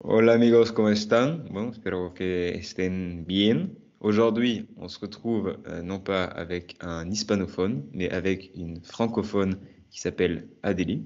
Hola amigos, ¿cómo están? Bon, espero que estén bien. Aujourd'hui, on se retrouve euh, non pas avec un hispanophone, mais avec une francophone qui s'appelle Adélie.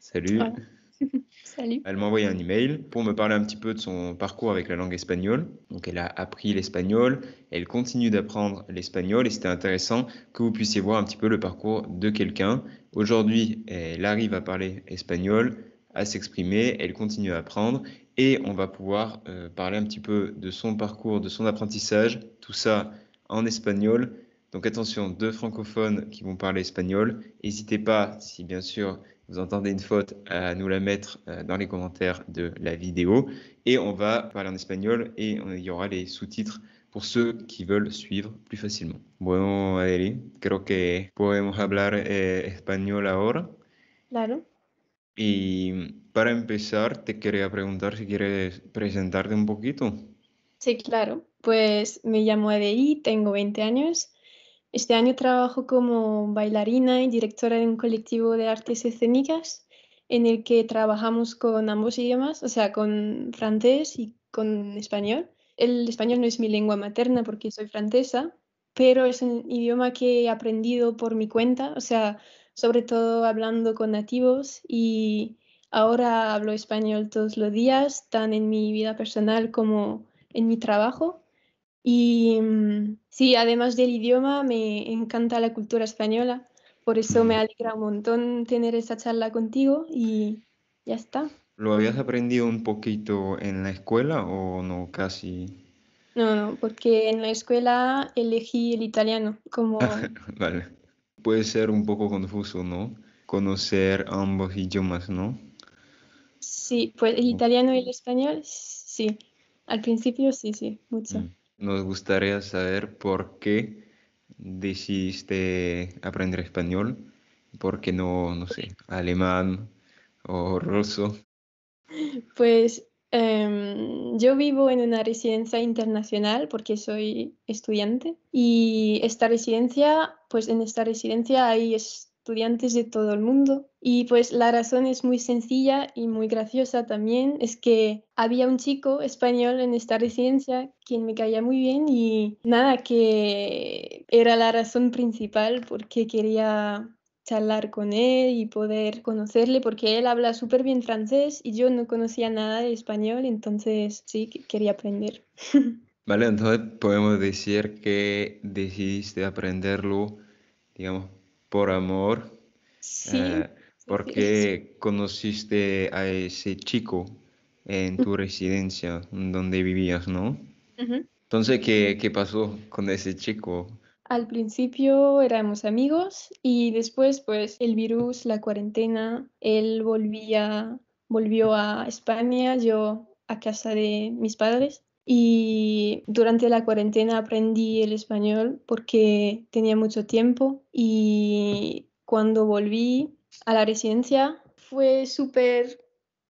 Salut. Ah. Salut. Elle m'a envoyé un email pour me parler un petit peu de son parcours avec la langue espagnole. Donc, elle a appris l'espagnol, elle continue d'apprendre l'espagnol et c'était intéressant que vous puissiez voir un petit peu le parcours de quelqu'un. Aujourd'hui, elle arrive à parler espagnol, à s'exprimer, elle continue à apprendre et on va pouvoir euh, parler un petit peu de son parcours, de son apprentissage, tout ça en espagnol. Donc attention, deux francophones qui vont parler espagnol. N'hésitez pas, si bien sûr vous entendez une faute, à nous la mettre euh, dans les commentaires de la vidéo. Et on va parler en espagnol et il y aura les sous-titres pour ceux qui veulent suivre plus facilement. Bueno, Adeli, creo que podemos hablar eh, español ahora. Claro. Y para empezar, te quería preguntar si quieres presentarte un poquito. Sí, claro. Pues me llamo Adei, tengo 20 años. Este año trabajo como bailarina y directora de un colectivo de artes escénicas en el que trabajamos con ambos idiomas, o sea, con francés y con español. El español no es mi lengua materna porque soy francesa, pero es un idioma que he aprendido por mi cuenta, o sea, sobre todo hablando con nativos y ahora hablo español todos los días, tan en mi vida personal como en mi trabajo. Y mm, sí, además del idioma, me encanta la cultura española. Por eso me mm. alegra un montón tener esa charla contigo y ya está. ¿Lo habías aprendido un poquito en la escuela o no casi? No, no, porque en la escuela elegí el italiano como... vale puede ser un poco confuso, ¿no? Conocer ambos idiomas, ¿no? Sí, pues el italiano y el español, sí. Al principio sí, sí, mucho. Mm. Nos gustaría saber por qué decidiste aprender español, porque no, no sé, alemán o ruso. Pues Em, yo vivo en una residencia internacional porque soy estudiante y esta residencia, pues en esta residencia hay estudiantes de todo el mundo y pues la razón es muy sencilla y muy graciosa también, es que había un chico español en esta residencia quien me caía muy bien y nada, que era la razón principal porque quería charlar con él y poder conocerle porque él habla súper bien francés y yo no conocía nada de español, entonces sí, quería aprender. Vale, entonces podemos decir que decidiste aprenderlo, digamos, por amor. Sí. Eh, porque conociste a ese chico en tu residencia donde vivías, ¿no? Entonces, ¿qué, ¿qué pasó con ese chico? Al principio éramos amigos y después pues el virus, la cuarentena, él volvía, volvió a España, yo a casa de mis padres y durante la cuarentena aprendí el español porque tenía mucho tiempo y cuando volví a la residencia fue súper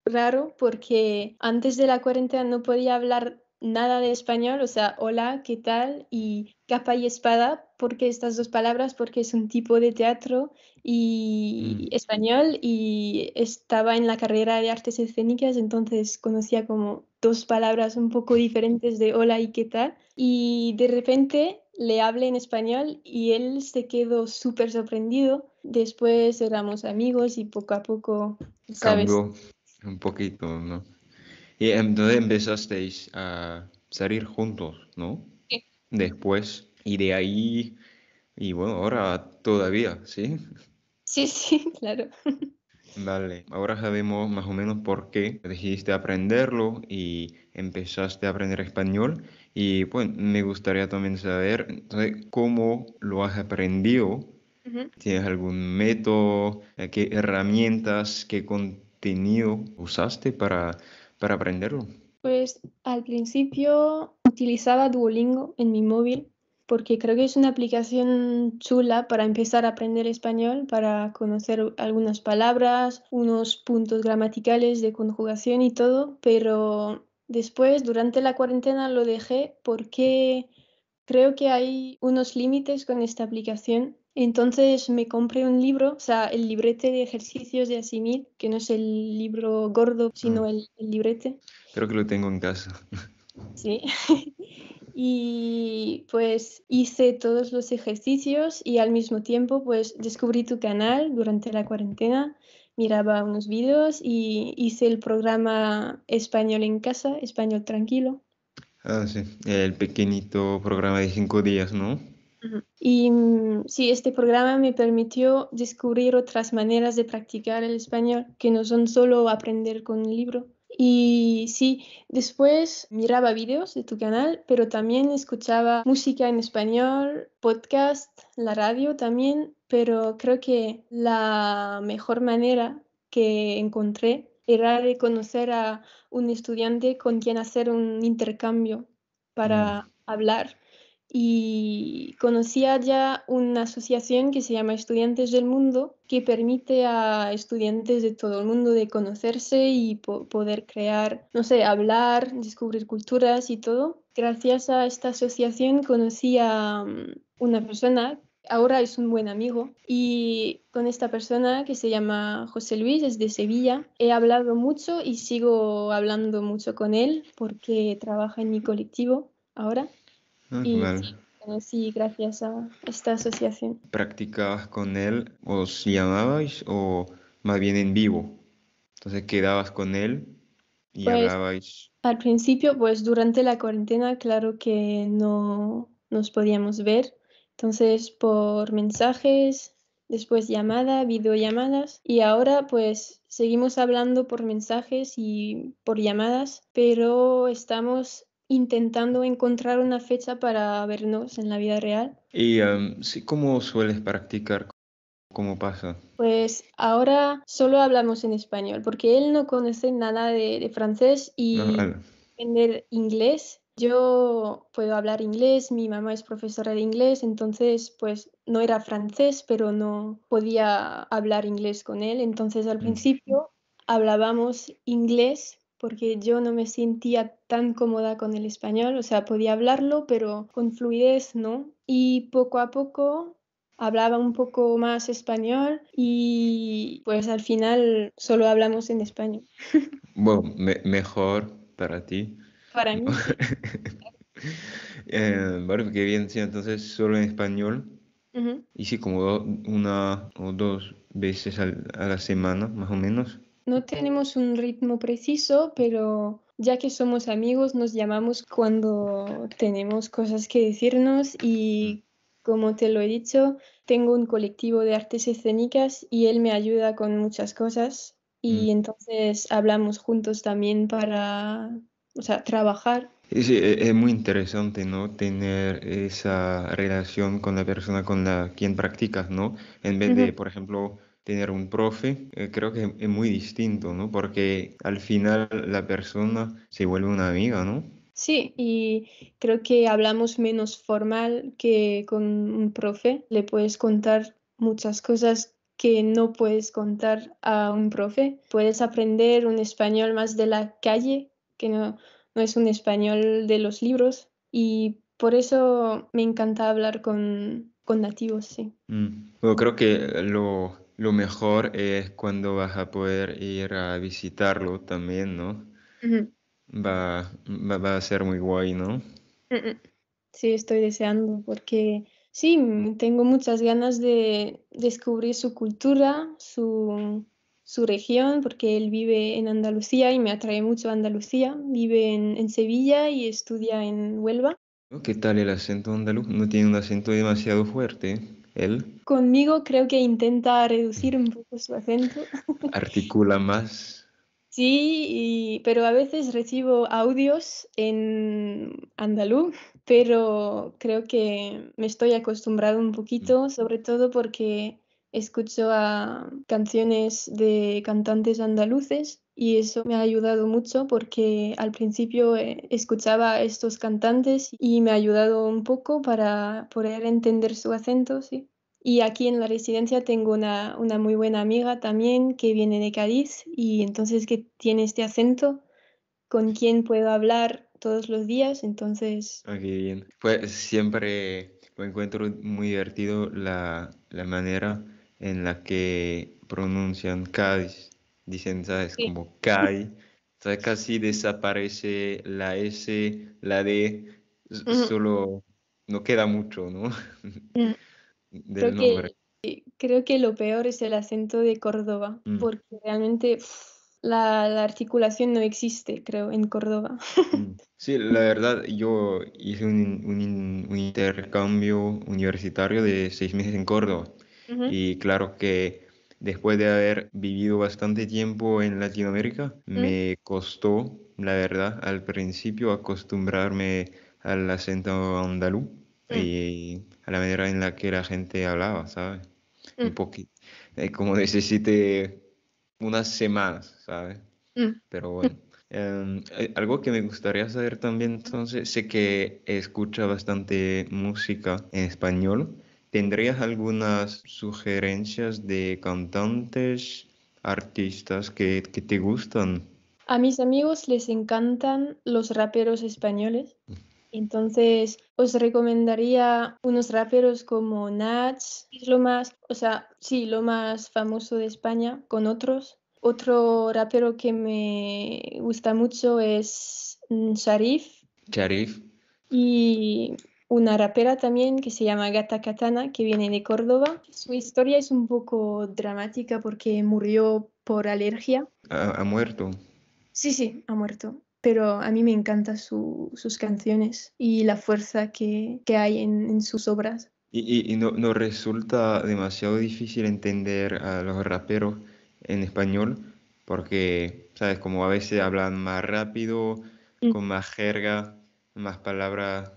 raro porque antes de la cuarentena no podía hablar nada de español, o sea, hola, ¿qué tal? Y capa y espada, porque estas dos palabras, porque es un tipo de teatro y mm. español y estaba en la carrera de artes escénicas, entonces conocía como dos palabras un poco diferentes de hola y qué tal. Y de repente le hablé en español y él se quedó súper sorprendido. Después éramos amigos y poco a poco, Cambió un poquito, ¿no? Y entonces empezasteis a salir juntos, ¿no? Sí. Después, y de ahí, y bueno, ahora todavía, ¿sí? Sí, sí, claro. Vale, ahora sabemos más o menos por qué decidiste aprenderlo y empezaste a aprender español. Y bueno, me gustaría también saber cómo lo has aprendido. ¿Tienes algún método? ¿Qué herramientas, qué contenido usaste para para aprenderlo? Pues al principio utilizaba Duolingo en mi móvil porque creo que es una aplicación chula para empezar a aprender español, para conocer algunas palabras, unos puntos gramaticales de conjugación y todo, pero después, durante la cuarentena, lo dejé porque creo que hay unos límites con esta aplicación entonces me compré un libro, o sea, el librete de ejercicios de Asimil, que no es el libro gordo, sino ah. el, librete. Creo que lo tengo en casa. Sí. y pues hice todos los ejercicios y al mismo tiempo pues descubrí tu canal durante la cuarentena, miraba unos vídeos y hice el programa Español en casa, Español Tranquilo. Ah, sí, el pequeñito programa de cinco días, ¿no? Y mm, sí, este programa me permitió descubrir otras maneras de practicar el español, que no son solo aprender con un libro. Y sí, después miraba vídeos de tu canal, pero también escuchaba música en español, podcast, la radio también, pero creo que la mejor manera que encontré era reconocer a un estudiante con quien hacer un intercambio mm. para hablar y conocía ya una asociación que se llama Estudiantes del Mundo, que permite a estudiantes de todo el mundo de conocerse y poder crear, no sé, hablar, descubrir culturas y todo. Gracias a esta asociación conocí a mm, una persona, ahora es un buen amigo, y con esta persona que se llama José Luis, es de Sevilla, he hablado mucho y sigo hablando mucho con él porque trabaja en mi colectivo ahora Ah, y eh, sí, gracias a esta asociación. ¿Practicabas con él? ¿Os llamabais o más bien en vivo? Entonces quedabas con él y pues, hablabais. Al principio, pues durante la cuarentena, claro que no nos podíamos ver. Entonces, por mensajes, después llamada, videollamadas y ahora pues seguimos hablando por mensajes y por llamadas, pero estamos intentando encontrar una fecha para vernos en la vida real. ¿Y cómo sueles practicar? ¿Cómo pasa? Pues ahora solo hablamos en español porque él no conoce nada de, francés y aprender ah, inglés. Yo puedo hablar inglés, mi mamá es profesora de inglés, entonces pues no era francés, pero no podía hablar inglés con él. Entonces al mm. principio hablábamos inglés porque yo no me sentía tan cómoda con el español, o sea, podía hablarlo, pero con fluidez no. Y poco a poco hablaba un poco más español y pues al final solo hablamos en español. Bueno, mejor para ti. Para mí. Eh, bueno, qué bien, sí, entonces solo en español. Y sí, como una o dos veces a la semana, más o menos. No tenemos un ritmo preciso, pero ya que somos amigos nos llamamos cuando tenemos cosas que decirnos y como te lo he dicho, tengo un colectivo de artes escénicas y él me ayuda con muchas cosas y mm. entonces hablamos juntos también para, o sea, trabajar eh, es muy interesante, ¿no? Tener esa relación con la persona con la quien practicas, ¿no? En vez de, por ejemplo, tener un profe, eh, creo que es muy distinto, ¿no? Porque al final la persona se vuelve una amiga, ¿no? Sí, y creo que hablamos menos formal que con un profe. Le puedes contar muchas cosas que no puedes contar a un profe. Puedes aprender un español más de la calle, que no, no es un español de los libros. Y por eso me encanta hablar con, con nativos, sí. Yo mm. creo que lo lo mejor es cuando vas a poder ir a visitarlo también, ¿no? va, a ser muy guay, ¿no? Mm, mm. Sí, estoy deseando porque sí, tengo muchas ganas de descubrir su cultura, su, su región, porque él vive en Andalucía y me atrae mucho a Andalucía. Vive en, en, Sevilla y estudia en Huelva. Oh, ¿Qué tal el acento andaluz? No tiene un acento demasiado fuerte. Conmigo creo que intenta reducir un poco su acento. Articula más. Sí, pero a veces recibo audios en andaluz, pero creo que me estoy acostumbrado un poquito, mm. sobre todo porque escucho a canciones de cantantes andaluces y eso me ha ayudado mucho porque al principio eh, escuchaba a estos cantantes y me ha ayudado un poco para poder entender su acento, sí. Y aquí en la residencia tengo una, muy buena amiga también que viene de Cádiz y entonces que tiene este acento con quien puedo hablar todos los días, entonces... Aquí ah, bien. Pues siempre me encuentro muy divertido la, la manera en la que pronuncian Cádiz Dicen, ¿sabes? Como cae. casi desaparece la S, la D, solo no queda mucho, ¿no? Mm. creo Que, lo peor es el acento de Córdoba, mm. porque realmente la, articulación no existe, creo, en Córdoba. Mm. Sí, la verdad, yo hice un, intercambio universitario de seis meses en Córdoba y claro que después de haber vivido bastante tiempo en Latinoamérica, me costó, la verdad, al principio acostumbrarme al acento andaluz y mm. eh, a la manera en la que la gente hablaba, ¿sabes? Mm. Un poquito. Eh, como necesité unas semanas, ¿sabes? Mm. Pero bueno. Em, eh, algo que me gustaría saber también, entonces, sé que escucha bastante música en español. ¿Tendrías algunas sugerencias de cantantes, artistas que, te gustan? A mis amigos les encantan los raperos españoles. Mm. Entonces, os recomendaría unos raperos como Nats, es lo más, o sea, sí, lo más famoso de España, con otros. Otro rapero que me gusta mucho es mm, Sharif. Sharif. Y una rapera también que se llama Gata Katana, que viene de Córdoba. Su historia es un poco dramática porque murió por alergia. Ha, muerto. Sí, sí, ha muerto. Pero a mí me encantan sus canciones y la fuerza que, hay en, sus obras. Y, no resulta demasiado difícil entender a los raperos en español, porque, ¿sabes? Como a veces hablan más rápido, mm. con más jerga, más palabras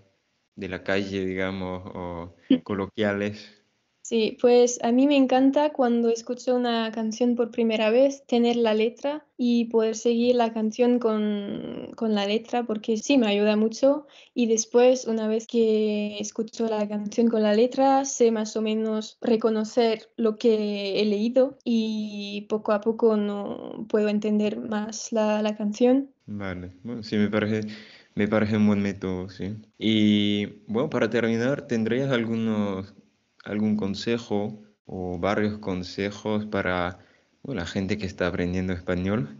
de la calle, digamos, o coloquiales? Sí, pues a mí me encanta cuando escucho una canción por primera vez, tener la letra y poder seguir la canción con, la letra, porque sí, me ayuda mucho. Y después, una vez que escucho la canción con la letra, sé más o menos reconocer lo que he leído y poco a poco no puedo entender más la, canción. Vale, sí me parece me parece un buen método, sí. Y bueno, para terminar, ¿tendrías algunos, algún consejo o varios consejos para la gente que está aprendiendo español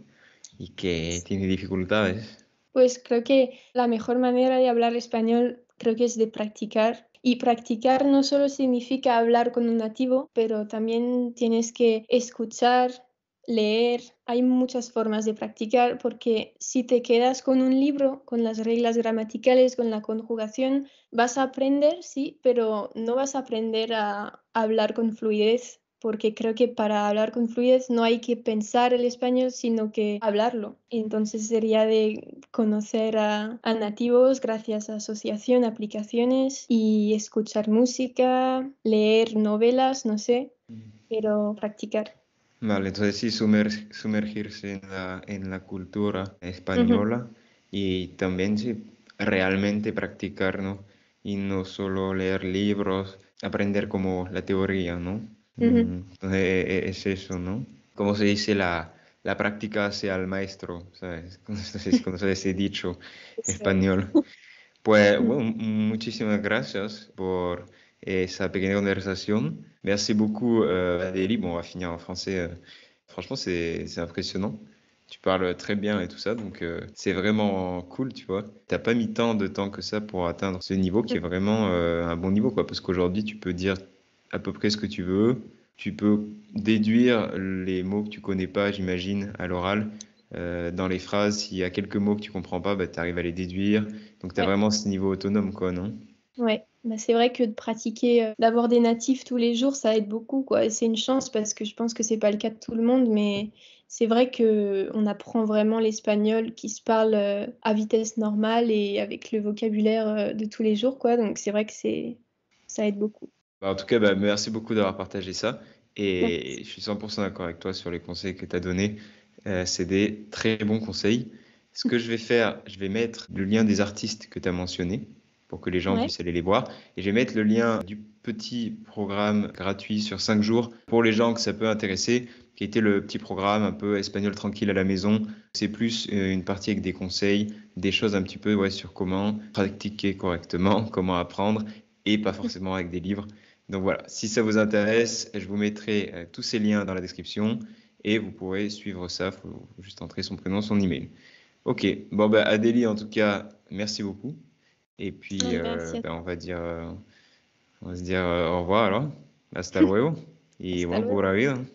y que tiene dificultades? Pues creo que la mejor manera de hablar español creo que es de practicar y practicar no solo significa hablar con un nativo, pero también tienes que escuchar, leer, hay muchas formas de practicar porque si te quedas con un libro, con las reglas gramaticales, con la conjugación, vas a aprender, sí, pero no vas a aprender a hablar con fluidez porque creo que para hablar con fluidez no hay que pensar el español, sino que hablarlo. Entonces sería de conocer a, nativos gracias a asociación, aplicaciones y escuchar música, leer novelas, no sé, mm. pero practicar. Vale, entonces sí, sumergirse en la, en la, cultura española y también sí, realmente practicar, ¿no? Y no solo leer libros, aprender como la teoría, ¿no? Mm, entonces e, e, es eso, ¿no? Como se dice, la, la práctica hacia el maestro, ¿sabes? se ese dicho español. Pues bueno, muchísimas gracias por et sa pequeña conversation. Merci beaucoup, euh, Adélie. Bon, on va finir en français. Euh, franchement, c'est impressionnant. Tu parles très bien et tout ça, donc euh, c'est vraiment cool, tu vois. T'as pas mis tant de temps que ça pour atteindre ce niveau qui est vraiment euh, un bon niveau, quoi. Parce qu'aujourd'hui, tu peux dire à peu près ce que tu veux. Tu peux déduire les mots que tu connais pas, j'imagine, à l'oral. dans les phrases, s'il y a quelques mots que tu comprends pas, bah, tu arrives à les déduire. Donc, tu as vraiment ce niveau autonome, quoi, non Ouais, bah, c'est vrai que de pratiquer, euh, d'avoir des natifs tous les jours, ça aide beaucoup. c'est une chance parce que je pense que c'est pas le cas de tout le monde, mais c'est vrai que on apprend vraiment l'espagnol qui se parle euh, à vitesse normale et avec le vocabulaire euh, de tous les jours. Quoi. Donc c'est vrai que ça aide beaucoup. Bah, en tout cas, bah, merci beaucoup d'avoir partagé ça. Et je suis 100% d'accord avec toi sur les conseils que tu as donnés. c'est des très bons conseils. Ce que je vais faire, je vais mettre le lien des artistes que tu as mentionnés pour que les gens puissent aller les voir. Et je vais mettre le lien du petit programme gratuit sur 5 jours pour les gens que ça peut intéresser, qui était le petit programme un peu espagnol tranquille à la maison. C'est plus euh, une partie avec des conseils, des choses un petit peu ouais, sur comment pratiquer correctement, comment apprendre, et pas forcément avec des livres. Donc voilà, si ça vous intéresse, je vous mettrai euh, tous ces liens dans la description et vous pourrez suivre ça. Il faut juste entrer son prénom, son email. Ok, bon, ben Adélie, en tout cas, merci beaucoup. Et puis, euh, ben, on va dire, euh, on va se dire euh, au revoir alors. Hasta luego. y buen provecho.